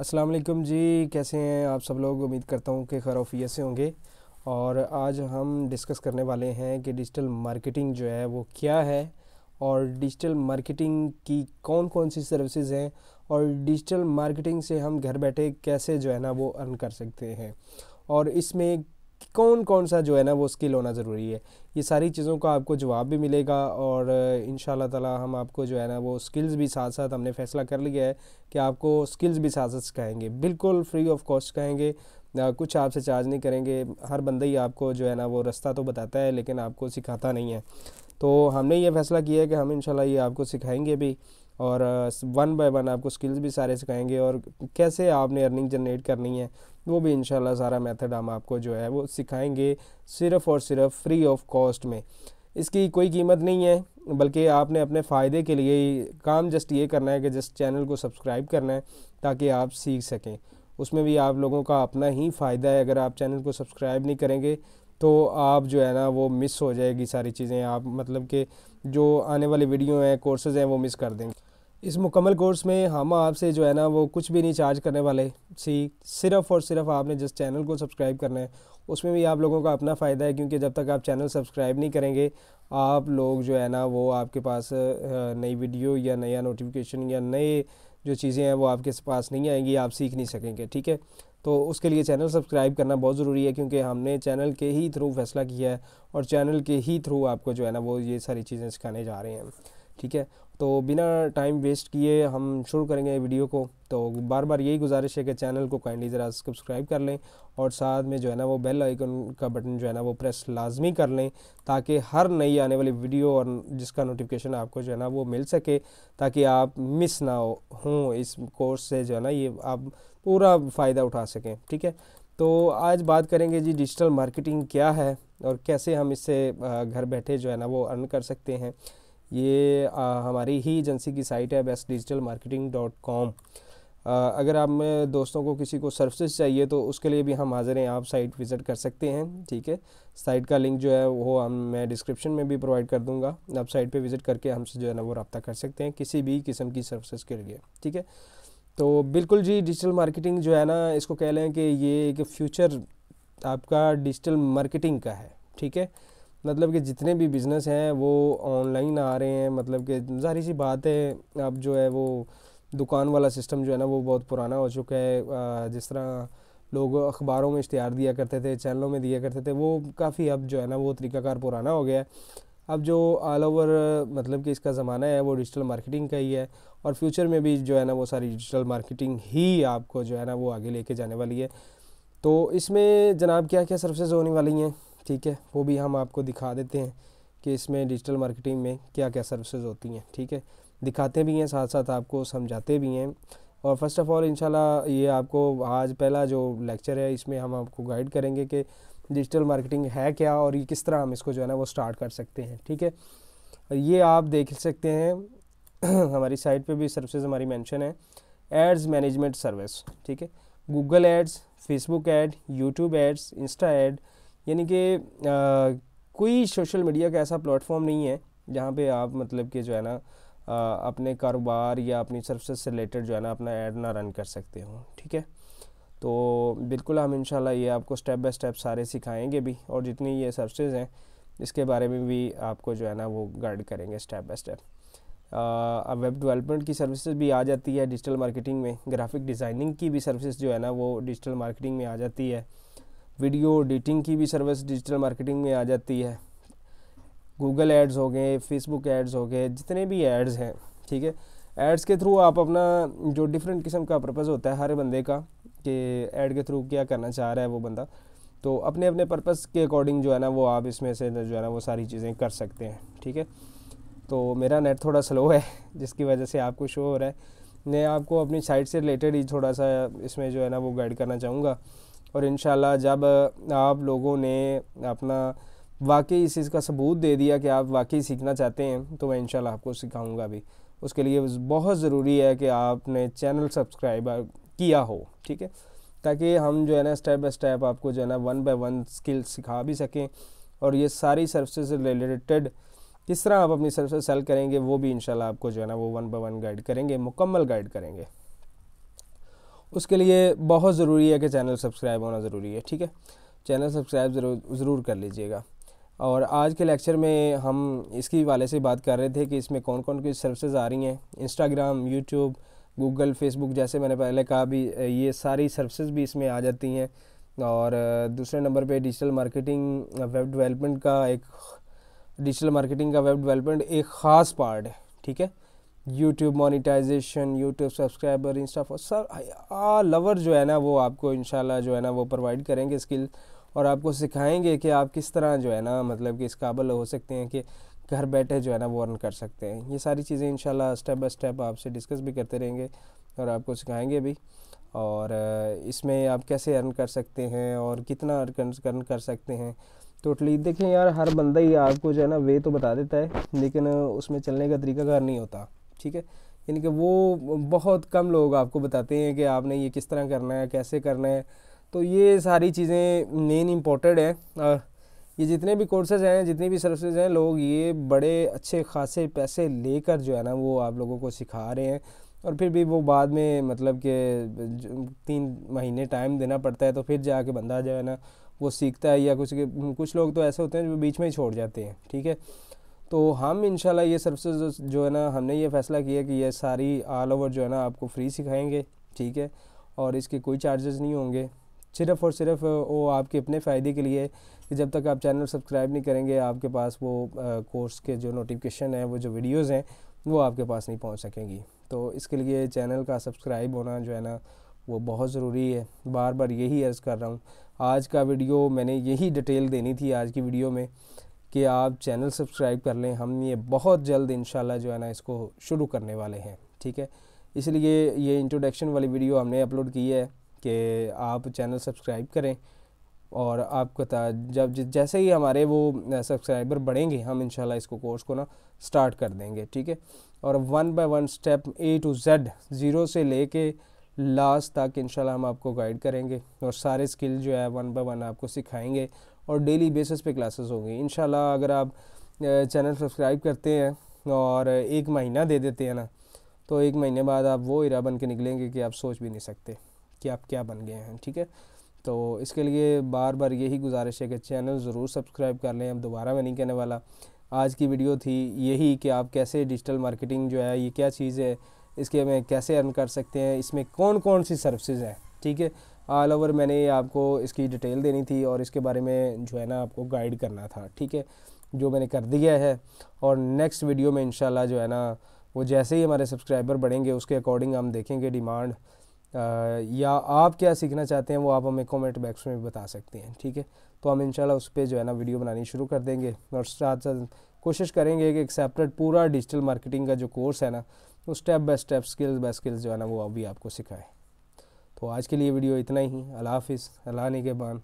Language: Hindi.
अस्सलाम वालेकुम जी कैसे हैं आप सब लोग उम्मीद करता हूँ कि खरौफियत से होंगे और आज हम डिस्कस करने वाले हैं कि डिजिटल मार्केटिंग जो है वो क्या है और डिजिटल मार्केटिंग की कौन कौन सी सर्विसेज हैं और डिजिटल मार्केटिंग से हम घर बैठे कैसे जो है ना वो अर्न कर सकते हैं और इसमें कौन कौन सा जो है ना वो स्किल होना ज़रूरी है ये सारी चीज़ों का आपको जवाब भी मिलेगा और इन ताला हम आपको जो है ना वो स्किल्स भी साथ साथ हमने फैसला कर लिया है कि आपको स्किल्स भी साथ साथ सिखाएंगे बिल्कुल फ्री ऑफ कॉस्ट कहेंगे कुछ आपसे चार्ज नहीं करेंगे हर बंदा ही आपको जो है ना वो रास्ता तो बताता है लेकिन आपको सिखाता नहीं है तो हमने ये फैसला किया है कि हम इन ये आपको सिखाएंगे भी और वन बाय वन आपको स्किल्स भी सारे सिखाएंगे और कैसे आपने अर्निंग जनरेट करनी है वो भी इंशाल्लाह सारा मेथड हम आपको जो है वो सिखाएंगे सिर्फ़ और सिर्फ फ्री ऑफ कॉस्ट में इसकी कोई कीमत नहीं है बल्कि आपने अपने फ़ायदे के लिए ही काम जस्ट ये करना है कि जस्ट चैनल को सब्सक्राइब करना है ताकि आप सीख सकें उसमें भी आप लोगों का अपना ही फ़ायदा है अगर आप चैनल को सब्सक्राइब नहीं करेंगे तो आप जो है ना वो मिस हो जाएगी सारी चीज़ें आप मतलब कि जो आने वाली वीडियो हैं कोर्सेज़ हैं वो मिस कर देंगे इस मुकम्मल कोर्स में हम आपसे जो है ना वो कुछ भी नहीं चार्ज करने वाले सी सिर्फ़ और सिर्फ आपने जिस चैनल को सब्सक्राइब करना है उसमें भी आप लोगों का अपना फ़ायदा है क्योंकि जब तक आप चैनल सब्सक्राइब नहीं करेंगे आप लोग जो है ना वो आपके पास नई वीडियो या नया नोटिफिकेशन या नए जो चीज़ें हैं वो आपके पास नहीं आएंगी आप सीख नहीं सकेंगे ठीक है तो उसके लिए चैनल सब्सक्राइब करना बहुत ज़रूरी है क्योंकि हमने चैनल के ही थ्रू फैसला किया है और चैनल के ही थ्रू आपको जो है ना वो ये सारी चीज़ें सिखाने जा रहे हैं ठीक है तो बिना टाइम वेस्ट किए हम शुरू करेंगे वीडियो को तो बार बार यही गुजारिश है कि चैनल को काइंडली ज़रा सब्सक्राइब कर लें और साथ में जो है ना वो बेल आइकन का बटन जो है ना वो प्रेस लाजमी कर लें ताकि हर नई आने वाली वीडियो और जिसका नोटिफिकेशन आपको जो है ना वो मिल सके ताकि आप मिस ना हों इस कोर्स से जो है ना ये आप पूरा फ़ायदा उठा सकें ठीक है तो आज बात करेंगे जी डिजिटल मार्केटिंग क्या है और कैसे हम इससे घर बैठे जो है ना वो अर्न कर सकते हैं ये आ, हमारी ही एजेंसी की साइट है best digital marketing dot com अगर आप में दोस्तों को किसी को सर्विसेज चाहिए तो उसके लिए भी हम हाज़िर हैं आप साइट विज़िट कर सकते हैं ठीक है साइट का लिंक जो है वो हम मैं डिस्क्रिप्शन में भी प्रोवाइड कर दूंगा आप साइट पे विज़िट करके हमसे जो है ना वो रब्ता कर सकते हैं किसी भी किस्म की सर्विसेज के लिए ठीक है तो बिल्कुल जी डिजिटल मार्केटिंग जो है ना इसको कह लें कि ये एक फ्यूचर आपका डिजिटल मार्केटिंग का है ठीक है मतलब कि जितने भी बिज़नेस हैं वो ऑनलाइन आ रहे हैं मतलब कि जाहिर सी बात है अब जो है वो दुकान वाला सिस्टम जो है ना वो बहुत पुराना हो चुका है जिस तरह लोग अखबारों में इश्तहार दिया करते थे चैनलों में दिया करते थे वो काफ़ी अब जो है ना वो तरीकाकार पुराना हो गया है अब जो ऑल ओवर मतलब कि इसका ज़माना है वो डिजिटल मार्केटिंग का ही है और फ्यूचर में भी जो है ना वो सारी डिजिटल मार्केटिंग ही आपको जो है ना वो आगे लेके जाने वाली है तो इसमें जनाब क्या क्या सर्विसेज होने वाली हैं ठीक है वो भी हम आपको दिखा देते हैं कि इसमें डिजिटल मार्केटिंग में क्या क्या सर्विसेज होती हैं ठीक है दिखाते भी हैं साथ साथ आपको समझाते भी हैं और फर्स्ट ऑफ़ ऑल इंशाल्लाह ये आपको आज पहला जो लेक्चर है इसमें हम आपको गाइड करेंगे कि डिजिटल मार्केटिंग है क्या और ये किस तरह हम इसको जो है ना वो स्टार्ट कर सकते हैं ठीक है ये आप देख सकते हैं हमारी साइट पे भी सर्विसेज हमारी मेंशन है एड्स मैनेजमेंट सर्विस ठीक है Google ads Facebook ad YouTube ads insta ad यानी कि कोई सोशल मीडिया का ऐसा प्लेटफॉर्म नहीं है जहाँ पे आप मतलब कि जो है ना अपने कारोबार या अपनी सर्विसेज से रिलेटेड जो है ना अपना ऐड ना रन कर सकते हो ठीक है तो बिल्कुल हम इंशाल्लाह ये आपको स्टेप बाय स्टेप सारे सिखाएंगे भी और जितनी ये सर्विसेज हैं इसके बारे में भी आपको जो है ना वो गाइड करेंगे स्टेप बाय स्टेप अब वेब डेवलपमेंट की सर्विसेज भी आ जाती है डिजिटल मार्केटिंग में ग्राफिक डिज़ाइनिंग की भी सर्विसेज जो है ना वो डिजिटल मार्केटिंग में आ जाती है वीडियो एडिटिंग की भी सर्विस डिजिटल मार्केटिंग में आ जाती है गूगल एड्स हो गए फेसबुक एड्स हो गए जितने भी एड्स हैं ठीक है एड्स के थ्रू आप अपना जो डिफरेंट किस्म का पर्पज़ होता है हर बंदे का कि एड के थ्रू क्या करना चाह रहा है वो बंदा तो अपने अपने पर्पज़ के अकॉर्डिंग जो है ना वो आप इसमें से जो है ना वो सारी चीज़ें कर सकते हैं ठीक है तो मेरा नेट थोड़ा स्लो है जिसकी वजह से आपको शो हो रहा है मैं आपको अपनी साइट से रिलेटेड ही थोड़ा सा इसमें जो है ना वो गाइड करना चाहूँगा और इन जब आप लोगों ने अपना वाकई इस चीज़ का सबूत दे दिया कि आप वाकई सीखना चाहते हैं तो मैं इन आपको सिखाऊंगा भी उसके लिए बहुत ज़रूरी है कि आपने चैनल सब्सक्राइब किया हो ठीक है ताकि हम जो है ना स्टेप बाय स्टेप आपको जो है ना वन बाय वन स्किल सिखा भी सकें और ये सारी सर्विसेज रिलेटेड किस तरह आप अपनी सर्विस सेल करेंगे वो भी इनशाला आपको जो है ना वो वन बाय वन गाइड करेंगे मुकम्मल गाइड करेंगे उसके लिए बहुत ज़रूरी है कि चैनल सब्सक्राइब होना ज़रूरी है ठीक है चैनल सब्सक्राइब ज़रूर ज़रूर कर लीजिएगा और आज के लेक्चर में हम इसकी वाले से बात कर रहे थे कि इसमें कौन कौन सी सर्विसेज आ रही हैं इंस्टाग्राम यूट्यूब गूगल फेसबुक जैसे मैंने पहले कहा भी ये सारी सर्विसेज भी इसमें आ जाती हैं और दूसरे नंबर पे डिजिटल मार्केटिंग वेब डेवलपमेंट का एक डिजिटल मार्केटिंग का वेब डेवलपमेंट एक ख़ास पार्ट है ठीक है YouTube monetization YouTube subscriber insta सर लवर जो है ना वो आपको इन जो है ना वो प्रोवाइड करेंगे स्किल और आपको सिखाएंगे कि आप किस तरह जो है ना मतलब कि इस काबल हो सकते हैं कि घर बैठे जो है ना वो अर्न कर सकते हैं ये सारी चीज़ें इन स्टेप बाई स्टेप आपसे डिस्कस भी करते रहेंगे और आपको सिखाएंगे भी और इसमें आप कैसे अर्न कर सकते हैं और कितना अर्न कर सकते हैं टोटली देखें यार हर बंदा ही आपको जो है ना वे तो बता देता है लेकिन उसमें चलने का घर नहीं होता ठीक है यानी कि वो बहुत कम लोग आपको बताते हैं कि आपने ये किस तरह करना है कैसे करना है तो ये सारी चीज़ें मेन इम्पोर्टेड हैं ये जितने भी कोर्सेज हैं जितनी भी सर्विसेज हैं लोग ये बड़े अच्छे खासे पैसे लेकर जो है ना वो आप लोगों को सिखा रहे हैं और फिर भी वो बाद में मतलब कि तीन महीने टाइम देना पड़ता है तो फिर जाके बंदा जो है ना वो सीखता है या कुछ कुछ लोग तो ऐसे होते हैं जो बीच में ही छोड़ जाते हैं ठीक है तो हम इंशाल्लाह ये सर्विसेज जो है ना हमने ये फ़ैसला किया कि ये सारी ऑल ओवर जो है ना आपको फ्री सिखाएंगे ठीक है और इसके कोई चार्जेस नहीं होंगे सिर्फ़ और सिर्फ वो आपके अपने फ़ायदे के लिए कि जब तक आप चैनल सब्सक्राइब नहीं करेंगे आपके पास वो कोर्स के जो नोटिफिकेशन है वो जो वीडियोज़ हैं वो आपके पास नहीं पहुँच सकेंगी तो इसके लिए चैनल का सब्सक्राइब होना जो है ना वो बहुत ज़रूरी है बार बार यही अर्ज़ कर रहा हूँ आज का वीडियो मैंने यही डिटेल देनी थी आज की वीडियो में कि आप चैनल सब्सक्राइब कर लें हम ये बहुत जल्द इन जो है ना इसको शुरू करने वाले हैं ठीक है इसलिए ये इंट्रोडक्शन वाली वीडियो हमने अपलोड की है कि आप चैनल सब्सक्राइब करें और आपको जब जैसे ही हमारे वो सब्सक्राइबर बढ़ेंगे हम इनशाला इसको कोर्स को ना स्टार्ट कर देंगे ठीक है और one by one step A to Z zero से ले कर लास्ट तक इनशाला हम आपको गाइड करेंगे और सारे स्किल जो है वन बाय वन आपको सिखाएंगे और डेली बेसिस पे क्लासेस होंगी इन अगर आप चैनल सब्सक्राइब करते हैं और एक महीना दे देते हैं ना तो एक महीने बाद आप वो इरा बन के निकलेंगे कि आप सोच भी नहीं सकते कि आप क्या बन गए हैं ठीक है तो इसके लिए बार बार यही गुजारिश है कि चैनल ज़रूर सब्सक्राइब कर लें अब दोबारा मैं नहीं कहने वाला आज की वीडियो थी यही कि आप कैसे डिजिटल मार्केटिंग जो है ये क्या चीज़ है इसके में कैसे अर्न कर सकते हैं इसमें कौन कौन सी सर्विसेज हैं ठीक है ऑल ओवर मैंने आपको इसकी डिटेल देनी थी और इसके बारे में जो है ना आपको गाइड करना था ठीक है जो मैंने कर दिया है और नेक्स्ट वीडियो में इंशाल्लाह जो है ना वो जैसे ही हमारे सब्सक्राइबर बढ़ेंगे उसके अकॉर्डिंग हम देखेंगे डिमांड या आप क्या सीखना चाहते हैं वो आप हमें कमेंट बैक्स में भी बता सकते हैं ठीक है तो हम इंशाल्लाह उस पर जो है ना वीडियो बनानी शुरू कर देंगे और साथ साथ कोशिश करेंगे कि एक सेपरेट पूरा डिजिटल मार्केटिंग का जो कोर्स है ना वो step by step skills by skills जो है ना वो अभी आपको सिखाएँ तो आज के लिए वीडियो इतना ही अला ने के बान